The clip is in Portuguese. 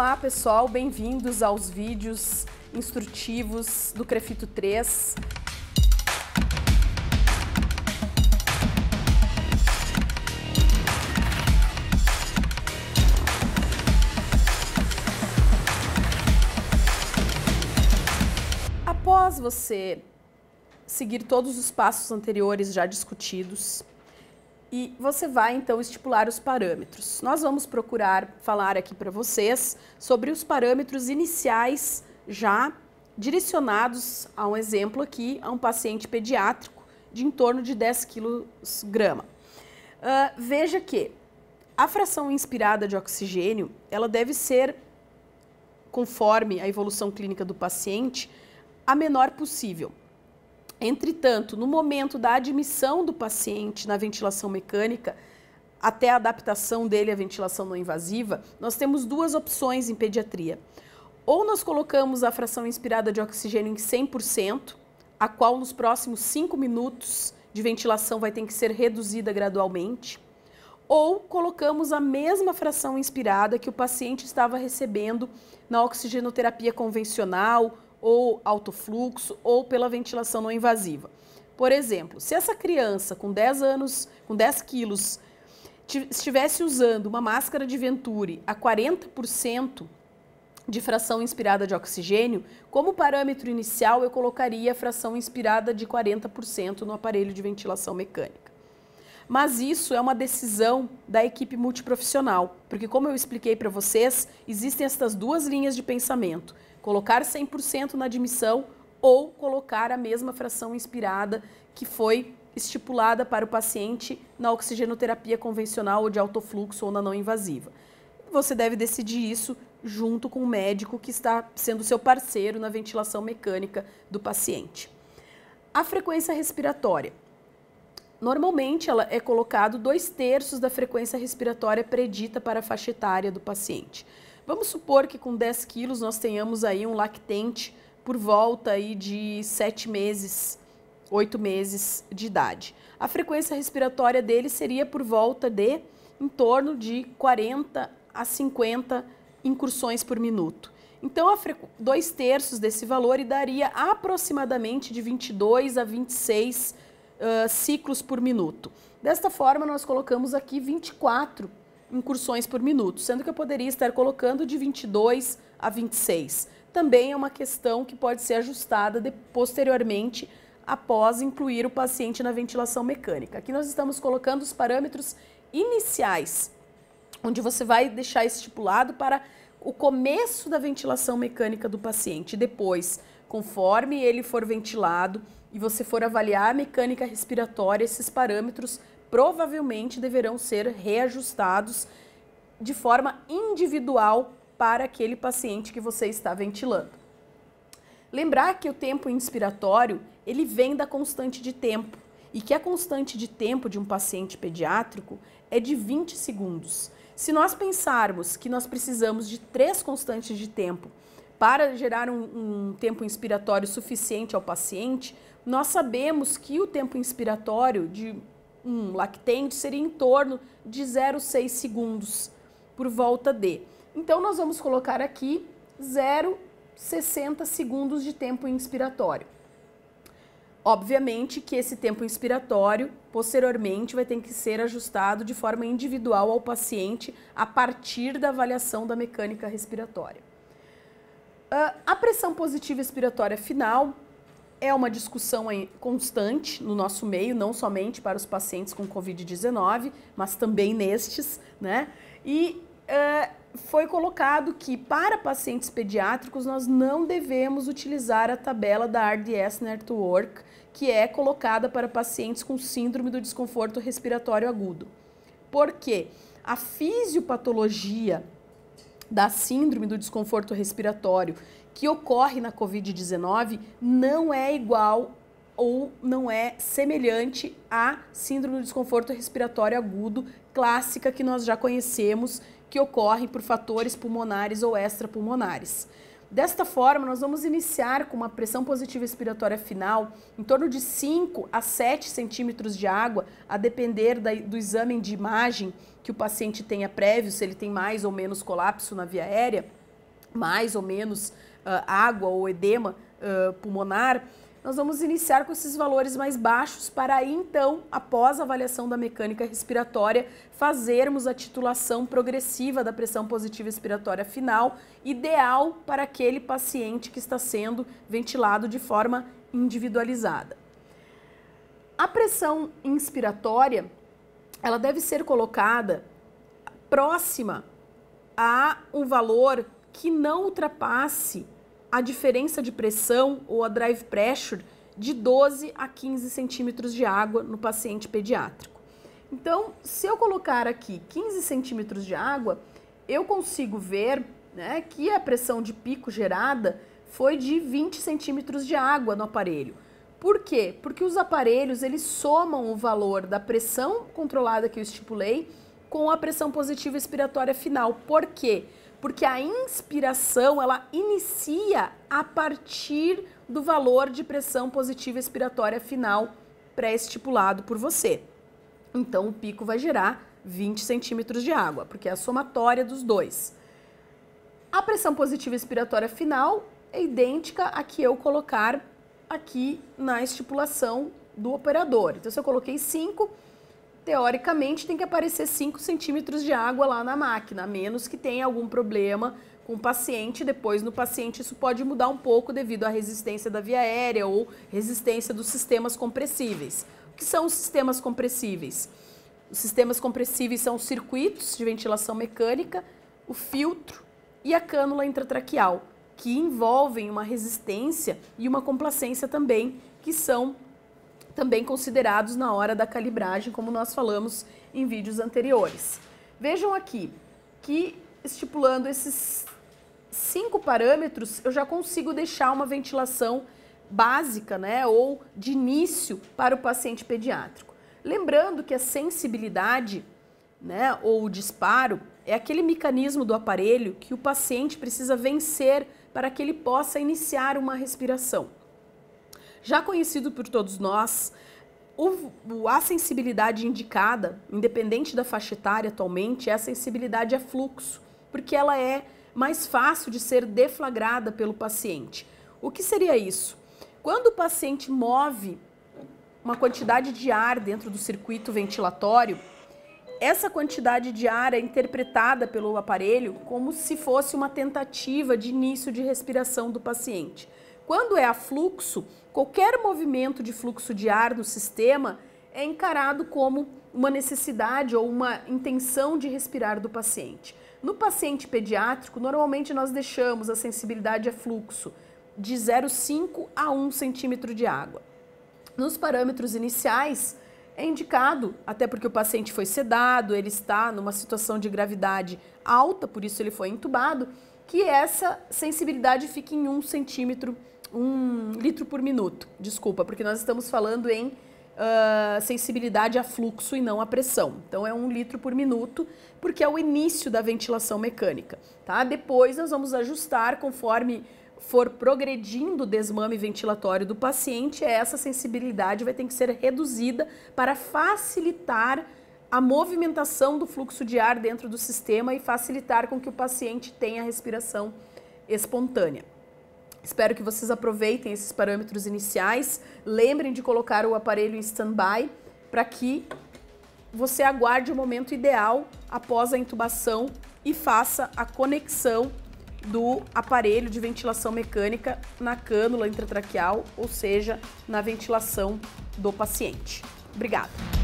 Olá pessoal, bem-vindos aos vídeos instrutivos do Crefito 3. Após você seguir todos os passos anteriores já discutidos, e você vai então estipular os parâmetros. Nós vamos procurar falar aqui para vocês sobre os parâmetros iniciais já direcionados a um exemplo aqui, a um paciente pediátrico de em torno de 10 kg. Uh, veja que a fração inspirada de oxigênio, ela deve ser, conforme a evolução clínica do paciente, a menor possível. Entretanto, no momento da admissão do paciente na ventilação mecânica, até a adaptação dele à ventilação não invasiva, nós temos duas opções em pediatria. Ou nós colocamos a fração inspirada de oxigênio em 100%, a qual nos próximos 5 minutos de ventilação vai ter que ser reduzida gradualmente, ou colocamos a mesma fração inspirada que o paciente estava recebendo na oxigenoterapia convencional, ou alto fluxo ou pela ventilação não invasiva. Por exemplo, se essa criança com 10 anos, com 10 quilos, estivesse usando uma máscara de Venturi a 40% de fração inspirada de oxigênio, como parâmetro inicial eu colocaria a fração inspirada de 40% no aparelho de ventilação mecânica. Mas isso é uma decisão da equipe multiprofissional, porque como eu expliquei para vocês, existem estas duas linhas de pensamento colocar 100% na admissão ou colocar a mesma fração inspirada que foi estipulada para o paciente na oxigenoterapia convencional ou de alto fluxo ou na não invasiva. Você deve decidir isso junto com o médico que está sendo seu parceiro na ventilação mecânica do paciente. A frequência respiratória. Normalmente ela é colocado dois terços da frequência respiratória predita para a faixa etária do paciente. Vamos supor que com 10 quilos nós tenhamos aí um lactente por volta aí de 7 meses, 8 meses de idade. A frequência respiratória dele seria por volta de em torno de 40 a 50 incursões por minuto. Então, dois terços desse valor e daria aproximadamente de 22 a 26 uh, ciclos por minuto. Desta forma, nós colocamos aqui 24 incursões por minuto, sendo que eu poderia estar colocando de 22 a 26. Também é uma questão que pode ser ajustada de, posteriormente após incluir o paciente na ventilação mecânica. Aqui nós estamos colocando os parâmetros iniciais, onde você vai deixar estipulado para o começo da ventilação mecânica do paciente. Depois, conforme ele for ventilado e você for avaliar a mecânica respiratória, esses parâmetros provavelmente deverão ser reajustados de forma individual para aquele paciente que você está ventilando. Lembrar que o tempo inspiratório, ele vem da constante de tempo e que a constante de tempo de um paciente pediátrico é de 20 segundos. Se nós pensarmos que nós precisamos de três constantes de tempo para gerar um, um, tempo inspiratório suficiente ao paciente, nós sabemos que o tempo inspiratório de um lactente seria em torno de 0,6 segundos por volta de. Então nós vamos colocar aqui 0,60 segundos de tempo inspiratório. Obviamente que esse tempo inspiratório posteriormente vai ter que ser ajustado de forma individual ao paciente a partir da avaliação da mecânica respiratória. Ah, a pressão positiva expiratória final é uma discussão constante no nosso meio, não somente para os pacientes com Covid-19, mas também nestes, né? E eh, foi colocado que para pacientes pediátricos nós não devemos utilizar a tabela da RDS Network, que é colocada para pacientes com síndrome do desconforto respiratório agudo. Por quê? A fisiopatologia da síndrome do desconforto respiratório, que ocorre na Covid-19 não é igual ou não é semelhante à síndrome do desconforto respiratório agudo clássica que nós já conhecemos, que ocorre por fatores pulmonares ou extrapulmonares. Desta forma, nós vamos iniciar com uma pressão positiva expiratória final em torno de 5 a 7 centímetros de água, a depender da, do exame de imagem que o paciente tenha prévio, se ele tem mais ou menos colapso na via aérea, mais ou menos ah, água ou edema ah, pulmonar, nós vamos iniciar com esses valores mais baixos para aí, então, após a avaliação da mecânica respiratória, fazermos a titulação progressiva da pressão positiva expiratória final, ideal para aquele paciente que está sendo ventilado de forma individualizada. A pressão inspiratória, ela deve ser colocada próxima a um valor que não ultrapasse a diferença de pressão ou a drive pressure de 12 a 15 centímetros de água no paciente pediátrico. Então, se eu colocar aqui 15 centímetros de água, eu consigo ver né, que a pressão de pico gerada foi de 20 centímetros de água no aparelho. Por quê? Porque os aparelhos eles somam o valor da pressão controlada que eu estipulei com a pressão positiva expiratória final. Por quê? porque a inspiração ela inicia a partir do valor de pressão positiva expiratória final pré-estipulado por você. Então o pico vai gerar 20 centímetros de água, porque é a somatória dos dois. A pressão positiva expiratória final é idêntica à que eu colocar aqui na estipulação do operador. Então, se eu coloquei 5, teoricamente tem que aparecer 5 centímetros de água lá na máquina, a menos que tenha algum problema com o paciente. Depois, no paciente, isso pode mudar um pouco devido à resistência da via aérea ou resistência dos sistemas compressíveis. O que são os sistemas compressíveis? Os sistemas compressíveis são os circuitos de ventilação mecânica, o filtro e a cânula intratraqueal, que envolvem uma resistência e uma complacência também, que são também considerados na hora da calibragem, como nós falamos em vídeos anteriores. Vejam aqui que estipulando esses cinco parâmetros, eu já consigo deixar uma ventilação básica, né, ou de início para o paciente pediátrico. Lembrando que a sensibilidade, né, ou o disparo é aquele mecanismo do aparelho que o paciente precisa vencer para que ele possa iniciar uma respiração já conhecido por todos nós, o, a sensibilidade indicada, independente da faixa etária atualmente, é a sensibilidade a fluxo, porque ela é mais fácil de ser deflagrada pelo paciente. O que seria isso? Quando o paciente move uma quantidade de ar dentro do circuito ventilatório, essa quantidade de ar é interpretada pelo aparelho como se fosse uma tentativa de início de respiração do paciente. Quando é a fluxo, qualquer movimento de fluxo de ar no sistema é encarado como uma necessidade ou uma intenção de respirar do paciente. No paciente pediátrico, normalmente nós deixamos a sensibilidade a fluxo de 0,5 a 1 centímetro de água. Nos parâmetros iniciais, é indicado, até porque o paciente foi sedado, ele está numa situação de gravidade alta, por isso ele foi entubado, que essa sensibilidade fique em 1 centímetro um litro por minuto. Desculpa, porque nós estamos falando em uh, sensibilidade a fluxo e não a pressão. Então é um litro por minuto, porque é o início da ventilação mecânica. Tá? Depois nós vamos ajustar conforme for progredindo o desmame ventilatório do paciente, essa sensibilidade vai ter que ser reduzida para facilitar a movimentação do fluxo de ar dentro do sistema e facilitar com que o paciente tenha respiração espontânea. Espero que vocês aproveitem esses parâmetros iniciais. Lembrem de colocar o aparelho em standby para que você aguarde o momento ideal após a intubação e faça a conexão do aparelho de ventilação mecânica na cânula intratraqueal, ou seja, na ventilação do paciente. Obrigada.